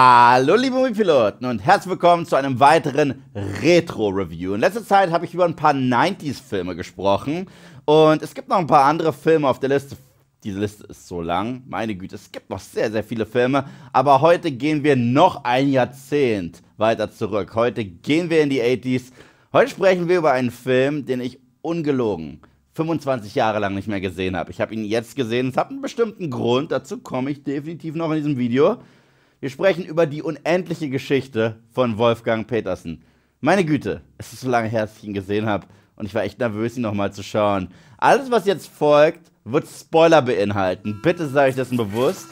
Hallo liebe Moviepiloten und herzlich willkommen zu einem weiteren Retro-Review. In letzter Zeit habe ich über ein paar 90s-Filme gesprochen und es gibt noch ein paar andere Filme auf der Liste. Diese Liste ist so lang, meine Güte, es gibt noch sehr, sehr viele Filme, aber heute gehen wir noch ein Jahrzehnt weiter zurück. Heute gehen wir in die 80s. Heute sprechen wir über einen Film, den ich ungelogen 25 Jahre lang nicht mehr gesehen habe. Ich habe ihn jetzt gesehen, es hat einen bestimmten Grund, dazu komme ich definitiv noch in diesem Video. Wir sprechen über die unendliche Geschichte von Wolfgang Petersen. Meine Güte, es ist so lange her, dass ich ihn gesehen habe und ich war echt nervös, ihn nochmal zu schauen. Alles, was jetzt folgt, wird Spoiler beinhalten. Bitte sage ich dessen bewusst.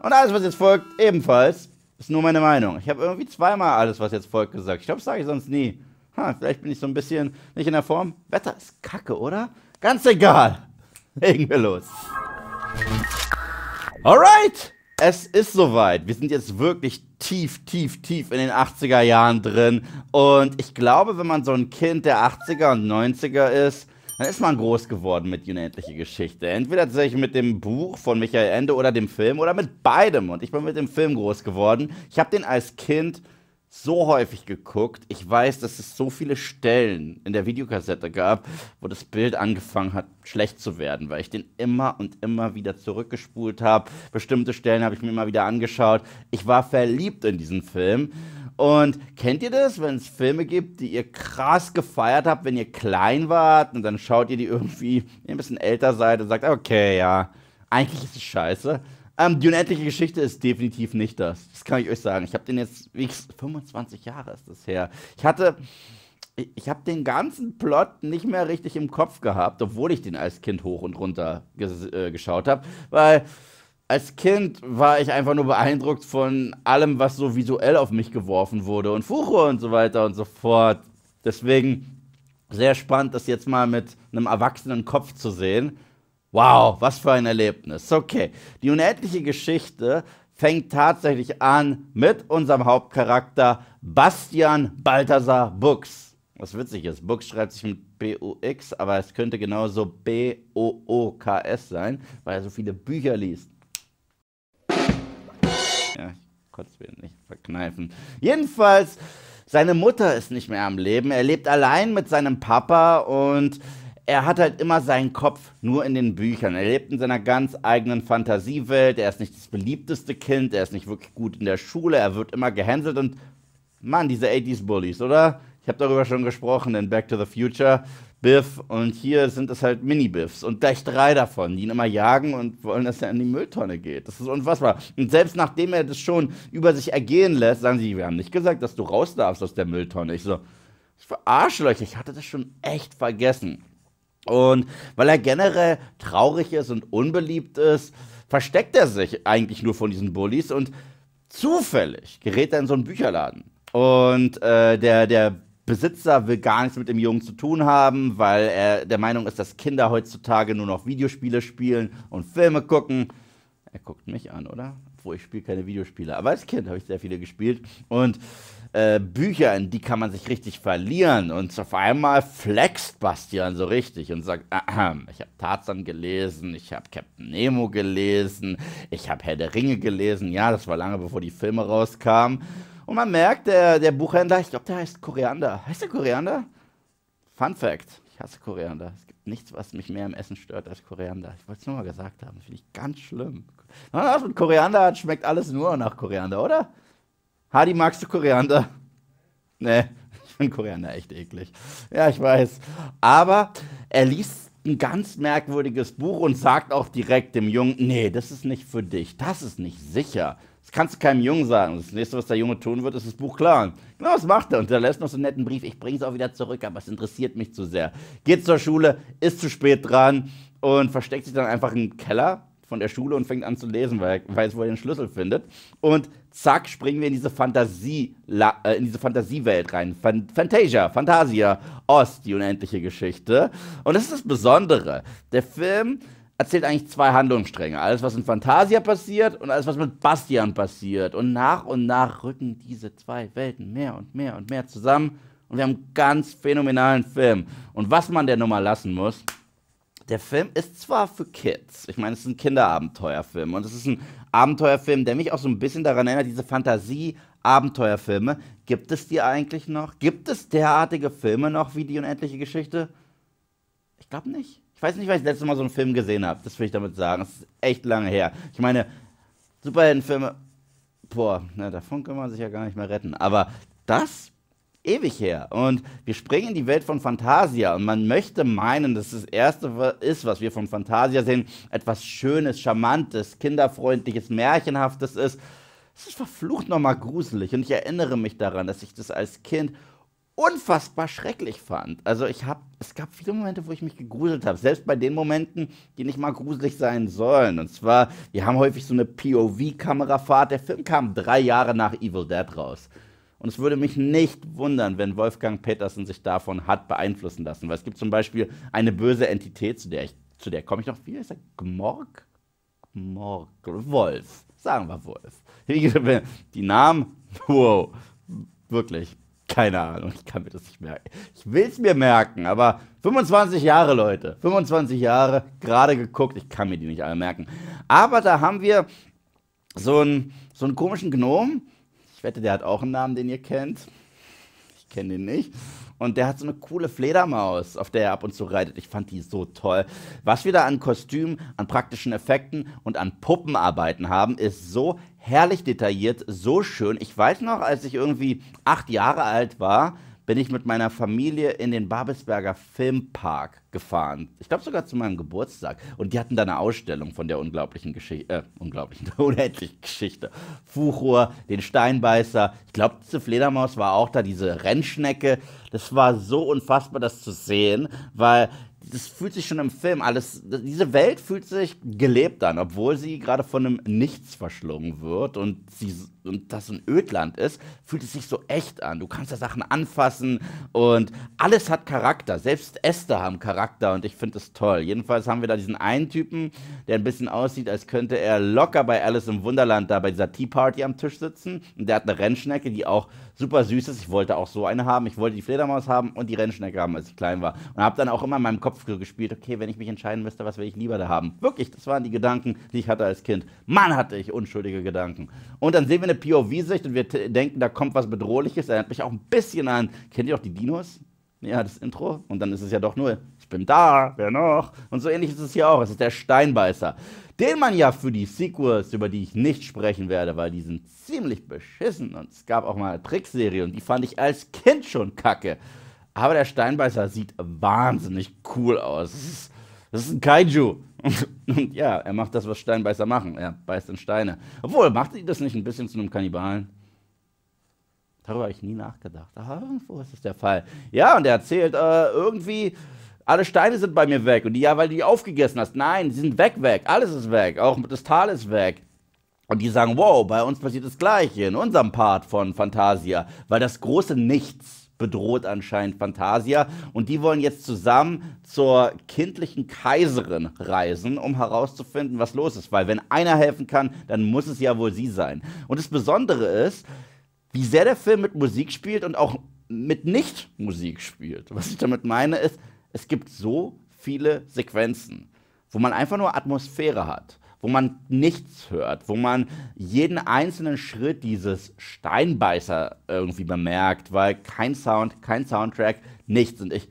Und alles, was jetzt folgt, ebenfalls. Ist nur meine Meinung. Ich habe irgendwie zweimal alles, was jetzt folgt, gesagt. Ich glaube, das sage ich sonst nie. Ha, vielleicht bin ich so ein bisschen nicht in der Form. Wetter ist kacke, oder? Ganz egal. Legen wir los. Alright! es ist soweit. Wir sind jetzt wirklich tief, tief, tief in den 80er Jahren drin. Und ich glaube, wenn man so ein Kind der 80er und 90er ist, dann ist man groß geworden mit unendliche Geschichte. Entweder tatsächlich mit dem Buch von Michael Ende oder dem Film oder mit beidem. Und ich bin mit dem Film groß geworden. Ich habe den als Kind so häufig geguckt. Ich weiß, dass es so viele Stellen in der Videokassette gab, wo das Bild angefangen hat, schlecht zu werden, weil ich den immer und immer wieder zurückgespult habe. Bestimmte Stellen habe ich mir immer wieder angeschaut. Ich war verliebt in diesen Film. Und kennt ihr das, wenn es Filme gibt, die ihr krass gefeiert habt, wenn ihr klein wart und dann schaut ihr die irgendwie, wenn ihr ein bisschen älter seid und sagt, okay, ja, eigentlich ist es scheiße. Ähm, die unendliche Geschichte ist definitiv nicht das. Das kann ich euch sagen. Ich habe den jetzt, wie ich, 25 Jahre ist das her. Ich hatte, ich habe den ganzen Plot nicht mehr richtig im Kopf gehabt, obwohl ich den als Kind hoch und runter ges äh, geschaut habe, weil als Kind war ich einfach nur beeindruckt von allem, was so visuell auf mich geworfen wurde und Fuche und so weiter und so fort. Deswegen sehr spannend, das jetzt mal mit einem erwachsenen Kopf zu sehen. Wow, was für ein Erlebnis. Okay, die unendliche Geschichte fängt tatsächlich an mit unserem Hauptcharakter Bastian Balthasar Bux. Was witzig ist, Bux schreibt sich mit B-U-X, aber es könnte genauso B-O-O-K-S sein, weil er so viele Bücher liest. Ja, ich konnte es mir nicht verkneifen. Jedenfalls, seine Mutter ist nicht mehr am Leben. Er lebt allein mit seinem Papa und er hat halt immer seinen Kopf nur in den Büchern. Er lebt in seiner ganz eigenen Fantasiewelt. Er ist nicht das beliebteste Kind. Er ist nicht wirklich gut in der Schule. Er wird immer gehänselt. Und Mann, diese 80s-Bullies, oder? Ich habe darüber schon gesprochen in Back to the Future. Biff und hier sind es halt Mini-Biffs und gleich drei davon, die ihn immer jagen und wollen, dass er in die Mülltonne geht. Das ist unfassbar. Und selbst nachdem er das schon über sich ergehen lässt, sagen sie, wir haben nicht gesagt, dass du raus darfst aus der Mülltonne. Ich so, ich verarsche euch, ich hatte das schon echt vergessen. Und weil er generell traurig ist und unbeliebt ist, versteckt er sich eigentlich nur von diesen Bullies und zufällig gerät er in so einen Bücherladen. Und äh, der, der Besitzer will gar nichts mit dem Jungen zu tun haben, weil er der Meinung ist, dass Kinder heutzutage nur noch Videospiele spielen und Filme gucken. Er guckt mich an, oder? wo ich spiele keine Videospiele. Aber als Kind habe ich sehr viele gespielt und äh, Bücher, in die kann man sich richtig verlieren. Und auf einmal flext Bastian so richtig und sagt, ah, ich habe Tarzan gelesen, ich habe Captain Nemo gelesen, ich habe Herr der Ringe gelesen. Ja, das war lange bevor die Filme rauskamen. Und man merkt, der, der Buchhändler, ich glaube, der heißt Koriander. Heißt der Koriander? Fun Fact. Ich hasse Koriander. Es gibt nichts, was mich mehr im Essen stört als Koriander. Ich wollte es nur mal gesagt haben. das Finde ich ganz schlimm. Was mit Koriander hat, schmeckt alles nur nach Koriander, oder? Hadi, magst du Koriander? Nee, ich finde Koriander echt eklig. Ja, ich weiß. Aber er liest ein ganz merkwürdiges Buch und sagt auch direkt dem Jungen, nee, das ist nicht für dich, das ist nicht sicher. Das kannst du keinem Jungen sagen. Das nächste, was der Junge tun wird, ist das Buch klar. Genau, das macht er. Und er lässt noch so einen netten Brief. Ich bringe es auch wieder zurück, aber es interessiert mich zu sehr. Geht zur Schule, ist zu spät dran und versteckt sich dann einfach im Keller von der Schule und fängt an zu lesen, weil er weiß, wo er den Schlüssel findet. Und zack, springen wir in diese Fantasie, äh, in diese Fantasiewelt rein. Fantasia, Fantasia, Ost, die unendliche Geschichte. Und das ist das Besondere. Der Film erzählt eigentlich zwei Handlungsstränge. Alles, was in Fantasia passiert und alles, was mit Bastian passiert. Und nach und nach rücken diese zwei Welten mehr und mehr und mehr zusammen. Und wir haben einen ganz phänomenalen Film. Und was man der Nummer lassen muss, der Film ist zwar für Kids, ich meine, es ist ein Kinderabenteuerfilm und es ist ein Abenteuerfilm, der mich auch so ein bisschen daran erinnert, diese Fantasie-Abenteuerfilme. Gibt es die eigentlich noch? Gibt es derartige Filme noch wie die unendliche Geschichte? Ich glaube nicht. Ich weiß nicht, weil ich das letzte Mal so einen Film gesehen habe. Das will ich damit sagen. Das ist echt lange her. Ich meine, Superheldenfilme, boah, na, davon kann man sich ja gar nicht mehr retten. Aber das ewig her. Und wir springen in die Welt von Fantasia und man möchte meinen, dass das Erste ist, was wir von Fantasia sehen, etwas Schönes, Charmantes, Kinderfreundliches, Märchenhaftes ist. Es ist verflucht nochmal gruselig und ich erinnere mich daran, dass ich das als Kind unfassbar schrecklich fand. Also ich habe, es gab viele Momente, wo ich mich gegruselt habe, selbst bei den Momenten, die nicht mal gruselig sein sollen. Und zwar, wir haben häufig so eine POV-Kamerafahrt. Der Film kam drei Jahre nach Evil Dead raus. Und es würde mich nicht wundern, wenn Wolfgang Petersen sich davon hat beeinflussen lassen. Weil es gibt zum Beispiel eine böse Entität, zu der ich, zu der komme ich noch Wie heißt er? Gmorg? Gmorg. Wolf. Sagen wir Wolf. Die Namen, wow. Wirklich. Keine Ahnung, ich kann mir das nicht merken. Ich will es mir merken, aber 25 Jahre, Leute. 25 Jahre, gerade geguckt. Ich kann mir die nicht alle merken. Aber da haben wir so einen, so einen komischen Gnomen. Ich wette, der hat auch einen Namen, den ihr kennt. Ich kenne den nicht. Und der hat so eine coole Fledermaus, auf der er ab und zu reitet. Ich fand die so toll. Was wir da an Kostümen, an praktischen Effekten und an Puppenarbeiten haben, ist so herrlich detailliert, so schön. Ich weiß noch, als ich irgendwie acht Jahre alt war, bin ich mit meiner Familie in den Babelsberger Filmpark gefahren. Ich glaube sogar zu meinem Geburtstag. Und die hatten da eine Ausstellung von der unglaublichen Geschichte, äh, unglaublichen, unendlichen Geschichte. Fuchur, den Steinbeißer. Ich glaube, diese Fledermaus war auch da, diese Rennschnecke. Das war so unfassbar, das zu sehen, weil das fühlt sich schon im Film alles, diese Welt fühlt sich gelebt an, obwohl sie gerade von einem Nichts verschlungen wird und, sie, und das ein Ödland ist, fühlt es sich so echt an. Du kannst da Sachen anfassen und alles hat Charakter. Selbst Äste haben Charakter und ich finde es toll. Jedenfalls haben wir da diesen einen Typen, der ein bisschen aussieht, als könnte er locker bei Alice im Wunderland da bei dieser Tea Party am Tisch sitzen. Und der hat eine Rennschnecke, die auch super süß ist. Ich wollte auch so eine haben. Ich wollte die Fledermaus haben und die Rennschnecke haben, als ich klein war. Und habe dann auch immer in meinem Kopf Kopf gespielt, okay, wenn ich mich entscheiden müsste, was will ich lieber da haben? Wirklich, das waren die Gedanken, die ich hatte als Kind. Mann, hatte ich unschuldige Gedanken. Und dann sehen wir eine POV-Sicht und wir denken, da kommt was Bedrohliches. Erinnert mich auch ein bisschen an, kennt ihr auch die Dinos? Ja, das Intro. Und dann ist es ja doch nur, ich bin da, wer noch? Und so ähnlich ist es hier auch. Es ist der Steinbeißer. Den man ja für die Sequels, über die ich nicht sprechen werde, weil die sind ziemlich beschissen. Und es gab auch mal eine Trickserie und die fand ich als Kind schon kacke. Aber der Steinbeißer sieht wahnsinnig cool aus. Das ist, das ist ein Kaiju. Und ja, er macht das, was Steinbeißer machen. Er beißt in Steine. Obwohl, macht ihn das nicht ein bisschen zu einem Kannibalen? Darüber habe ich nie nachgedacht. Aber irgendwo ist das der Fall? Ja, und er erzählt, äh, irgendwie, alle Steine sind bei mir weg. Und die, ja, weil du die aufgegessen hast. Nein, sie sind weg, weg. Alles ist weg. Auch das Tal ist weg. Und die sagen, wow, bei uns passiert das Gleiche in unserem Part von Fantasia. Weil das große Nichts bedroht anscheinend Fantasia. Und die wollen jetzt zusammen zur kindlichen Kaiserin reisen, um herauszufinden, was los ist. Weil wenn einer helfen kann, dann muss es ja wohl sie sein. Und das Besondere ist, wie sehr der Film mit Musik spielt und auch mit Nicht-Musik spielt. Was ich damit meine ist, es gibt so viele Sequenzen, wo man einfach nur Atmosphäre hat wo man nichts hört, wo man jeden einzelnen Schritt dieses Steinbeißer irgendwie bemerkt, weil kein Sound, kein Soundtrack, nichts. Und ich,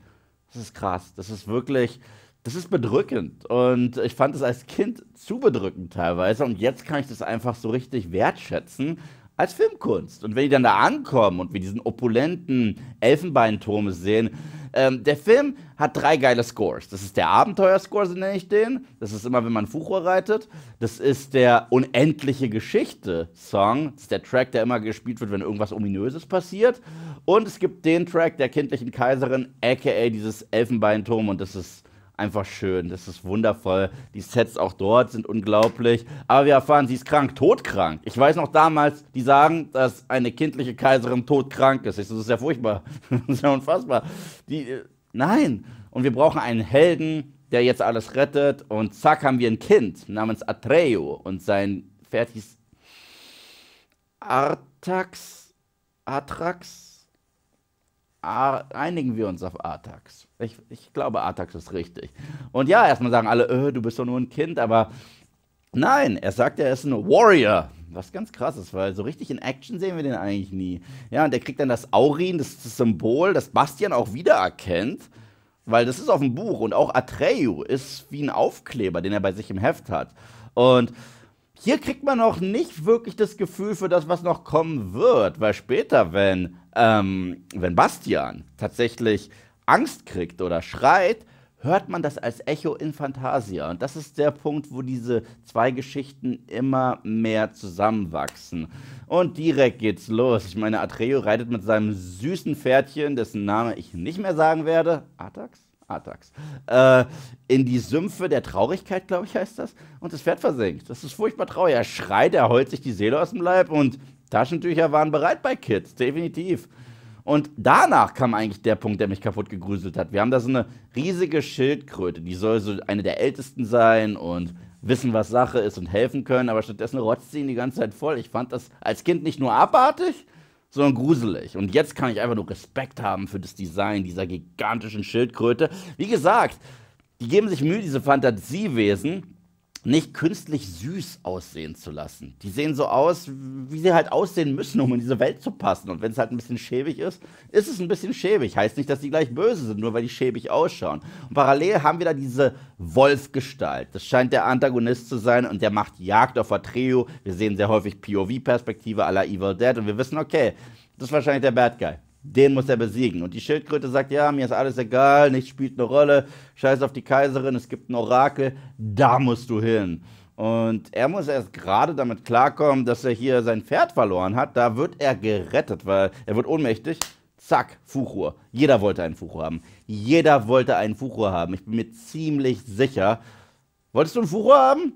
das ist krass, das ist wirklich, das ist bedrückend. Und ich fand es als Kind zu bedrückend teilweise. Und jetzt kann ich das einfach so richtig wertschätzen als Filmkunst. Und wenn die dann da ankommen und wir diesen opulenten Elfenbeinturm sehen, ähm, der Film hat drei geile Scores. Das ist der Abenteuerscore, so nenne ich den. Das ist immer, wenn man Fuchur reitet. Das ist der Unendliche Geschichte-Song. Das ist der Track, der immer gespielt wird, wenn irgendwas Ominöses passiert. Und es gibt den Track der kindlichen Kaiserin, aka dieses Elfenbeinturm. Und das ist einfach schön. Das ist wundervoll. Die Sets auch dort sind unglaublich. Aber wir erfahren, sie ist krank, todkrank. Ich weiß noch damals, die sagen, dass eine kindliche Kaiserin todkrank ist. Das ist ja furchtbar. Das ist ja unfassbar. Die, äh, nein. Und wir brauchen einen Helden, der jetzt alles rettet. Und zack, haben wir ein Kind namens Atreo. Und sein Pferd hieß Artax. Atrax? einigen wir uns auf Artax. Ich, ich glaube, Artax ist richtig. Und ja, erstmal sagen alle, öh, du bist doch nur ein Kind, aber nein, er sagt, er ist ein Warrior. Was ganz krass ist, weil so richtig in Action sehen wir den eigentlich nie. Ja, und der kriegt dann das Aurin, das das Symbol, das Bastian auch wiedererkennt, weil das ist auf dem Buch und auch Atreyu ist wie ein Aufkleber, den er bei sich im Heft hat. Und hier kriegt man auch nicht wirklich das Gefühl für das, was noch kommen wird, weil später, wenn, ähm, wenn Bastian tatsächlich Angst kriegt oder schreit, hört man das als Echo in Fantasia. Und das ist der Punkt, wo diese zwei Geschichten immer mehr zusammenwachsen. Und direkt geht's los. Ich meine, Atreo reitet mit seinem süßen Pferdchen, dessen Name ich nicht mehr sagen werde. Atax? Atax, äh, in die Sümpfe der Traurigkeit, glaube ich, heißt das. Und das Pferd versenkt. Das ist furchtbar traurig. Er schreit, er heult sich die Seele aus dem Leib und Taschentücher waren bereit bei Kids, definitiv. Und danach kam eigentlich der Punkt, der mich kaputt gegrüßelt hat. Wir haben da so eine riesige Schildkröte, die soll so eine der ältesten sein und wissen, was Sache ist und helfen können, aber stattdessen rotzt sie ihn die ganze Zeit voll. Ich fand das als Kind nicht nur abartig, sondern gruselig. Und jetzt kann ich einfach nur Respekt haben für das Design dieser gigantischen Schildkröte. Wie gesagt, die geben sich Mühe, diese Fantasiewesen nicht künstlich süß aussehen zu lassen. Die sehen so aus, wie sie halt aussehen müssen, um in diese Welt zu passen. Und wenn es halt ein bisschen schäbig ist, ist es ein bisschen schäbig. Heißt nicht, dass die gleich böse sind, nur weil die schäbig ausschauen. Und parallel haben wir da diese Wolfgestalt. Das scheint der Antagonist zu sein und der macht Jagd auf Atreo. Wir sehen sehr häufig POV-Perspektive aller Evil Dead und wir wissen, okay, das ist wahrscheinlich der Bad Guy den muss er besiegen. Und die Schildkröte sagt, ja, mir ist alles egal, nichts spielt eine Rolle, scheiß auf die Kaiserin, es gibt ein Orakel, da musst du hin. Und er muss erst gerade damit klarkommen, dass er hier sein Pferd verloren hat. Da wird er gerettet, weil er wird ohnmächtig. Zack, Fuchur. Jeder wollte einen Fuchur haben. Jeder wollte einen Fuchur haben. Ich bin mir ziemlich sicher. Wolltest du einen Fuchur haben?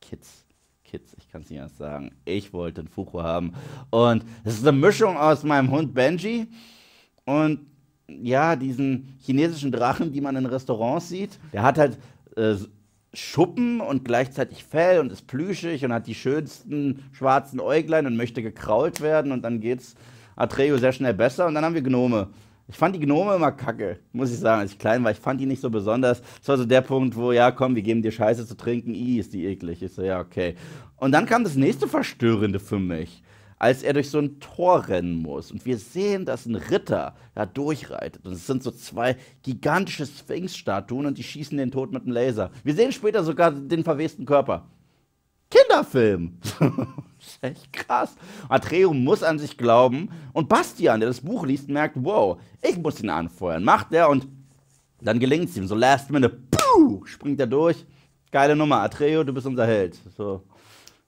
Kids. Kids, ich kann es nicht anders sagen. Ich wollte einen Fuku haben. Und es ist eine Mischung aus meinem Hund Benji und ja, diesen chinesischen Drachen, die man in Restaurants sieht. Der hat halt äh, Schuppen und gleichzeitig Fell und ist plüschig und hat die schönsten schwarzen Äuglein und möchte gekrault werden und dann geht's Atreo sehr schnell besser und dann haben wir Gnome. Ich fand die Gnome immer kacke, muss ich sagen, als ich klein war. Ich fand die nicht so besonders. Es war so der Punkt, wo, ja, komm, wir geben dir Scheiße zu trinken. I, ist die eklig. Ich so, ja, okay. Und dann kam das nächste Verstörende für mich, als er durch so ein Tor rennen muss. Und wir sehen, dass ein Ritter da durchreitet. Und es sind so zwei gigantische Sphinx-Statuen und die schießen den Tod mit dem Laser. Wir sehen später sogar den verwesten Körper. Kinderfilm. echt krass. Atreo muss an sich glauben und Bastian, der das Buch liest, merkt, wow, ich muss ihn anfeuern. Macht er und dann gelingt es ihm. So last minute, puh, springt er durch. Geile Nummer, Atreo, du bist unser Held. So,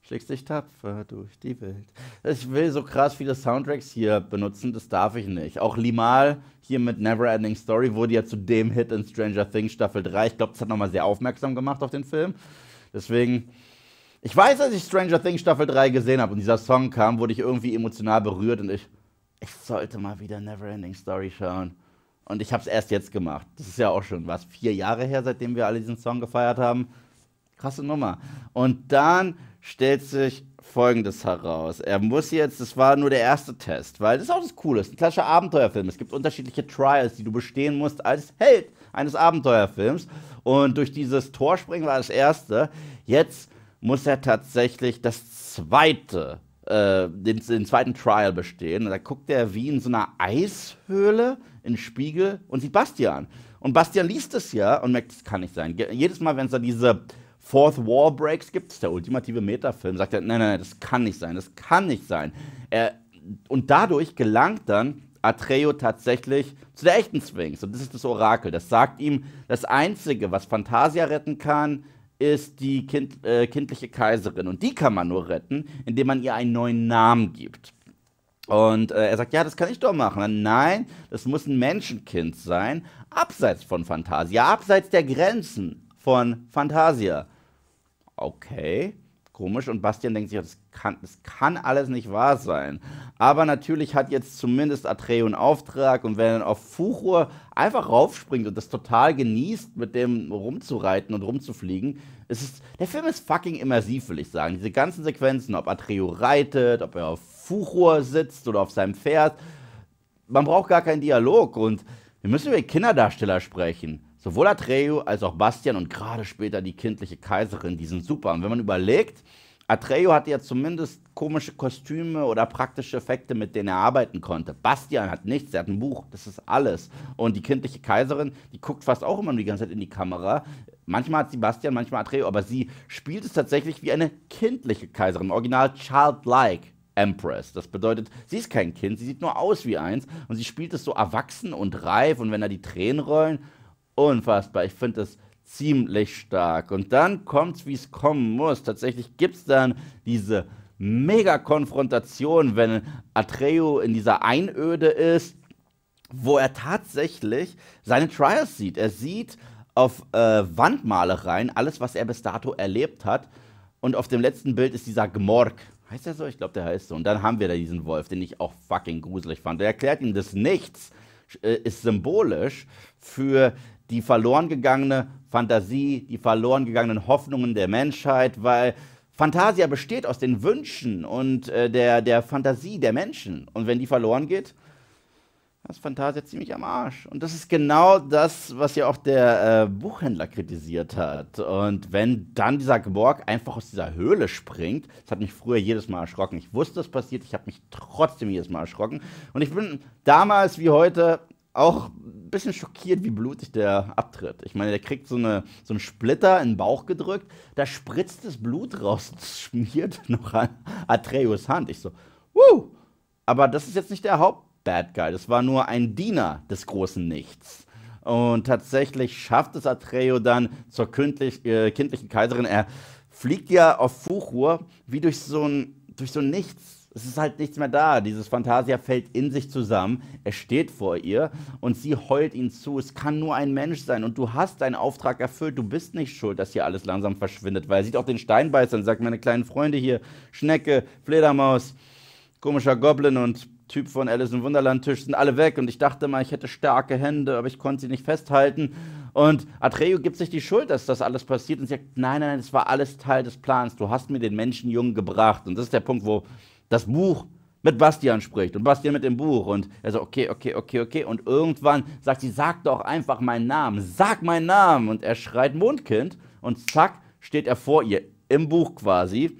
schlägst dich tapfer durch die Welt. Ich will so krass viele Soundtracks hier benutzen, das darf ich nicht. Auch Limal hier mit Never Ending Story wurde ja zu dem Hit in Stranger Things Staffel 3. Ich glaube, das hat nochmal sehr aufmerksam gemacht auf den Film. Deswegen, ich weiß, als ich Stranger Things Staffel 3 gesehen habe und dieser Song kam, wurde ich irgendwie emotional berührt und ich, ich sollte mal wieder Neverending Story schauen. Und ich habe es erst jetzt gemacht. Das ist ja auch schon was, vier Jahre her, seitdem wir alle diesen Song gefeiert haben. Krasse Nummer. Und dann stellt sich Folgendes heraus. Er muss jetzt, das war nur der erste Test, weil das ist auch das Coole, es ist ein klassischer Abenteuerfilm. Es gibt unterschiedliche Trials, die du bestehen musst als Held eines Abenteuerfilms. Und durch dieses Torspringen war das erste. Jetzt muss er tatsächlich das zweite, äh, den, den, zweiten Trial bestehen. Und da guckt er wie in so einer Eishöhle in Spiegel und sieht Bastian. Und Bastian liest es ja und merkt, das kann nicht sein. Jedes Mal, wenn es da diese Fourth Wall Breaks gibt, das ist der ultimative Metafilm, sagt er, nein, nein, nein, das kann nicht sein, das kann nicht sein. Er, und dadurch gelangt dann Atreo tatsächlich zu der echten Sphinx. Und das ist das Orakel. Das sagt ihm, das Einzige, was Phantasia retten kann, ist die kind, äh, kindliche Kaiserin und die kann man nur retten, indem man ihr einen neuen Namen gibt. Und äh, er sagt, ja, das kann ich doch machen. Dann, Nein, das muss ein Menschenkind sein, abseits von Fantasia, abseits der Grenzen von Fantasia. Okay komisch. Und Bastian denkt sich, das kann, das kann alles nicht wahr sein. Aber natürlich hat jetzt zumindest Atreo einen Auftrag und wenn er auf Fuchur einfach raufspringt und das total genießt, mit dem rumzureiten und rumzufliegen, ist, der Film ist fucking immersiv, will ich sagen. Diese ganzen Sequenzen, ob Atreo reitet, ob er auf Fuchur sitzt oder auf seinem Pferd, man braucht gar keinen Dialog und wir müssen über Kinderdarsteller sprechen. Sowohl Atreyu als auch Bastian und gerade später die kindliche Kaiserin, die sind super. Und wenn man überlegt, Atreyu hatte ja zumindest komische Kostüme oder praktische Effekte, mit denen er arbeiten konnte. Bastian hat nichts, er hat ein Buch, das ist alles. Und die kindliche Kaiserin, die guckt fast auch immer nur die ganze Zeit in die Kamera. Manchmal hat sie Bastian, manchmal Atreo, aber sie spielt es tatsächlich wie eine kindliche Kaiserin, original childlike. Empress. Das bedeutet, sie ist kein Kind, sie sieht nur aus wie eins und sie spielt es so erwachsen und reif und wenn da die Tränen rollen, unfassbar. Ich finde das ziemlich stark. Und dann kommt es, wie es kommen muss. Tatsächlich gibt es dann diese mega Konfrontation, wenn Atreo in dieser Einöde ist, wo er tatsächlich seine Trials sieht. Er sieht auf äh, Wandmalereien alles, was er bis dato erlebt hat. Und auf dem letzten Bild ist dieser Gmorg. Heißt er so? Ich glaube, der heißt so. Und dann haben wir da diesen Wolf, den ich auch fucking gruselig fand. Er erklärt ihm, das nichts äh, ist symbolisch für die verloren gegangene Fantasie, die verloren gegangenen Hoffnungen der Menschheit, weil Fantasia besteht aus den Wünschen und äh, der, der Fantasie der Menschen. Und wenn die verloren geht, ist Fantasia ziemlich am Arsch. Und das ist genau das, was ja auch der äh, Buchhändler kritisiert hat. Und wenn dann dieser Geborg einfach aus dieser Höhle springt, das hat mich früher jedes Mal erschrocken. Ich wusste, es passiert, ich habe mich trotzdem jedes Mal erschrocken. Und ich bin damals wie heute auch bisschen schockiert, wie blutig der abtritt. Ich meine, der kriegt so, eine, so einen Splitter in den Bauch gedrückt, da spritzt das Blut raus und schmiert noch an Atreus Hand. Ich so, wuh! Aber das ist jetzt nicht der Haupt-Bad Guy, das war nur ein Diener des großen Nichts. Und tatsächlich schafft es Atreo dann zur kündlich, äh, kindlichen Kaiserin. Er fliegt ja auf Fuchur wie durch so ein, durch so ein Nichts es ist halt nichts mehr da. Dieses Fantasia fällt in sich zusammen. Er steht vor ihr und sie heult ihn zu. Es kann nur ein Mensch sein und du hast deinen Auftrag erfüllt. Du bist nicht schuld, dass hier alles langsam verschwindet, weil er sieht auch den Steinbeißer und sagt: Meine kleinen Freunde hier, Schnecke, Fledermaus, komischer Goblin und Typ von Alice im Wunderland Tisch sind alle weg und ich dachte mal, ich hätte starke Hände, aber ich konnte sie nicht festhalten. Und Atreo gibt sich die Schuld, dass das alles passiert und sagt: Nein, nein, nein, das war alles Teil des Plans. Du hast mir den Menschenjungen gebracht. Und das ist der Punkt, wo das Buch mit Bastian spricht und Bastian mit dem Buch und er so, okay, okay, okay, okay. Und irgendwann sagt sie, sag doch einfach meinen Namen, sag meinen Namen. Und er schreit Mondkind und zack, steht er vor ihr, im Buch quasi.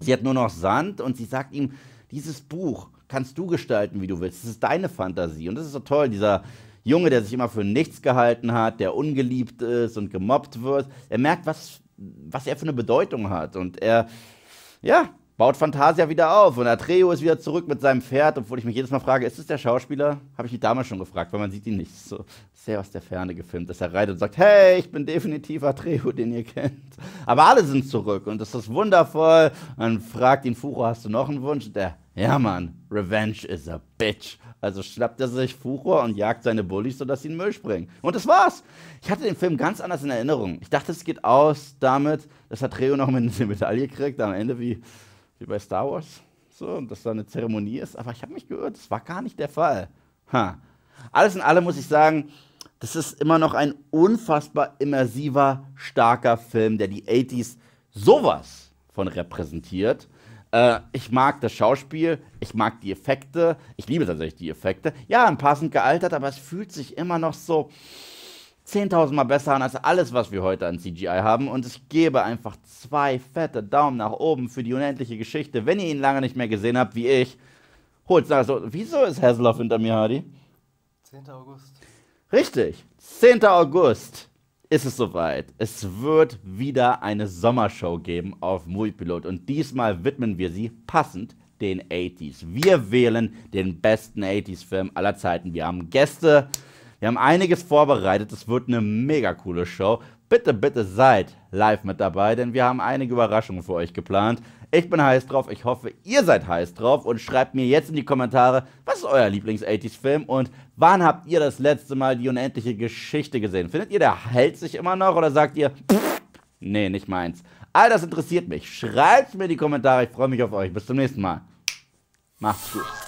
Sie hat nur noch Sand und sie sagt ihm, dieses Buch kannst du gestalten, wie du willst. Das ist deine Fantasie. Und das ist so toll, dieser Junge, der sich immer für nichts gehalten hat, der ungeliebt ist und gemobbt wird. Er merkt, was, was er für eine Bedeutung hat. Und er, ja, baut Fantasia wieder auf und Atreo ist wieder zurück mit seinem Pferd, obwohl ich mich jedes Mal frage, ist es der Schauspieler? Habe ich mich damals schon gefragt, weil man sieht ihn nicht so sehr aus der Ferne gefilmt, dass er reitet und sagt, hey, ich bin definitiv Atreo, den ihr kennt. Aber alle sind zurück und das ist wundervoll. Man fragt ihn Furo, hast du noch einen Wunsch? der, ja Mann, Revenge is a bitch. Also schnappt er sich Furor und jagt seine Bullies, sodass sie in Müll springen. Und das war's. Ich hatte den Film ganz anders in Erinnerung. Ich dachte, es geht aus damit, dass Atreo noch eine Medaille kriegt, am Ende wie wie bei Star Wars, so, und dass da eine Zeremonie ist. Aber ich habe mich gehört, das war gar nicht der Fall. Ha. Alles in allem muss ich sagen, das ist immer noch ein unfassbar immersiver, starker Film, der die 80s sowas von repräsentiert. Äh, ich mag das Schauspiel, ich mag die Effekte, ich liebe tatsächlich die Effekte. Ja, ein paar sind gealtert, aber es fühlt sich immer noch so 10.000 Mal besser an als alles, was wir heute an CGI haben. Und ich gebe einfach zwei fette Daumen nach oben für die unendliche Geschichte. Wenn ihr ihn lange nicht mehr gesehen habt, wie ich, holt So, wieso ist Hasselhoff hinter mir, Hardy? 10. August. Richtig, 10. August ist es soweit. Es wird wieder eine Sommershow geben auf Moviepilot. Und diesmal widmen wir sie passend den 80s. Wir wählen den besten 80s-Film aller Zeiten. Wir haben Gäste. Wir haben einiges vorbereitet. Es wird eine mega coole Show. Bitte, bitte seid live mit dabei, denn wir haben einige Überraschungen für euch geplant. Ich bin heiß drauf, ich hoffe, ihr seid heiß drauf und schreibt mir jetzt in die Kommentare, was ist euer Lieblings-80s-Film und wann habt ihr das letzte Mal die unendliche Geschichte gesehen? Findet ihr, der hält sich immer noch oder sagt ihr, pff, nee, nicht meins? All das interessiert mich. Schreibt mir in die Kommentare, ich freue mich auf euch. Bis zum nächsten Mal. Macht's gut.